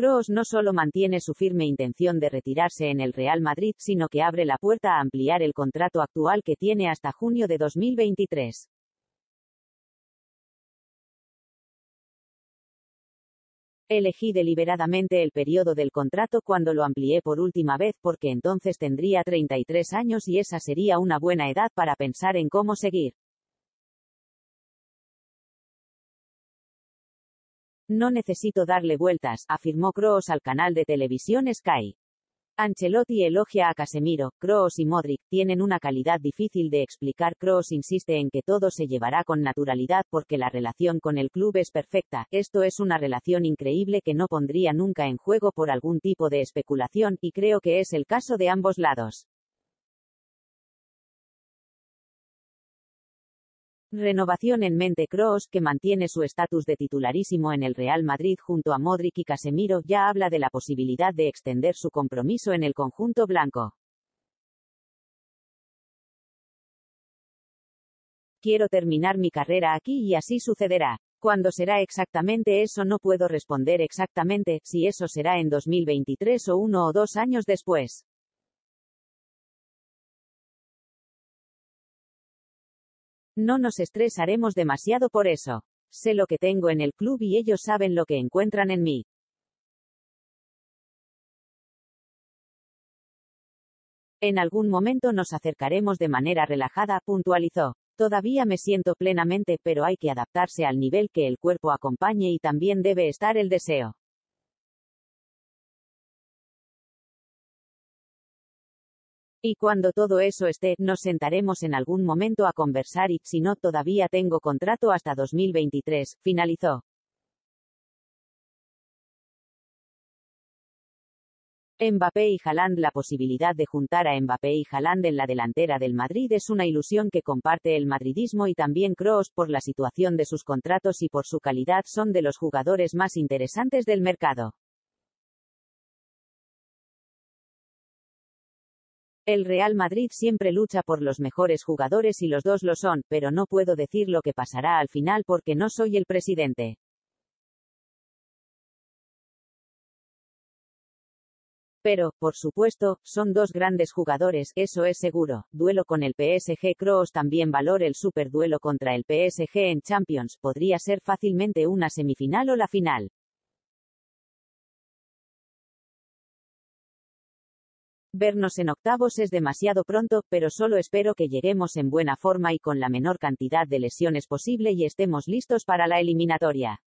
Kroos no solo mantiene su firme intención de retirarse en el Real Madrid, sino que abre la puerta a ampliar el contrato actual que tiene hasta junio de 2023. Elegí deliberadamente el periodo del contrato cuando lo amplié por última vez porque entonces tendría 33 años y esa sería una buena edad para pensar en cómo seguir. No necesito darle vueltas, afirmó Kroos al canal de televisión Sky. Ancelotti elogia a Casemiro, Kroos y Modric, tienen una calidad difícil de explicar. Kroos insiste en que todo se llevará con naturalidad porque la relación con el club es perfecta, esto es una relación increíble que no pondría nunca en juego por algún tipo de especulación, y creo que es el caso de ambos lados. Renovación en mente Cross, que mantiene su estatus de titularísimo en el Real Madrid junto a Modric y Casemiro, ya habla de la posibilidad de extender su compromiso en el conjunto blanco. Quiero terminar mi carrera aquí y así sucederá. Cuando será exactamente eso no puedo responder exactamente, si eso será en 2023 o uno o dos años después. No nos estresaremos demasiado por eso. Sé lo que tengo en el club y ellos saben lo que encuentran en mí. En algún momento nos acercaremos de manera relajada, puntualizó. Todavía me siento plenamente, pero hay que adaptarse al nivel que el cuerpo acompañe y también debe estar el deseo. Y cuando todo eso esté, nos sentaremos en algún momento a conversar y, si no, todavía tengo contrato hasta 2023, finalizó. Mbappé y Haaland La posibilidad de juntar a Mbappé y Haaland en la delantera del Madrid es una ilusión que comparte el madridismo y también Kroos, por la situación de sus contratos y por su calidad son de los jugadores más interesantes del mercado. El Real Madrid siempre lucha por los mejores jugadores y los dos lo son, pero no puedo decir lo que pasará al final porque no soy el presidente. Pero, por supuesto, son dos grandes jugadores, eso es seguro. Duelo con el PSG Kroos también valor el superduelo contra el PSG en Champions, podría ser fácilmente una semifinal o la final. Vernos en octavos es demasiado pronto, pero solo espero que lleguemos en buena forma y con la menor cantidad de lesiones posible y estemos listos para la eliminatoria.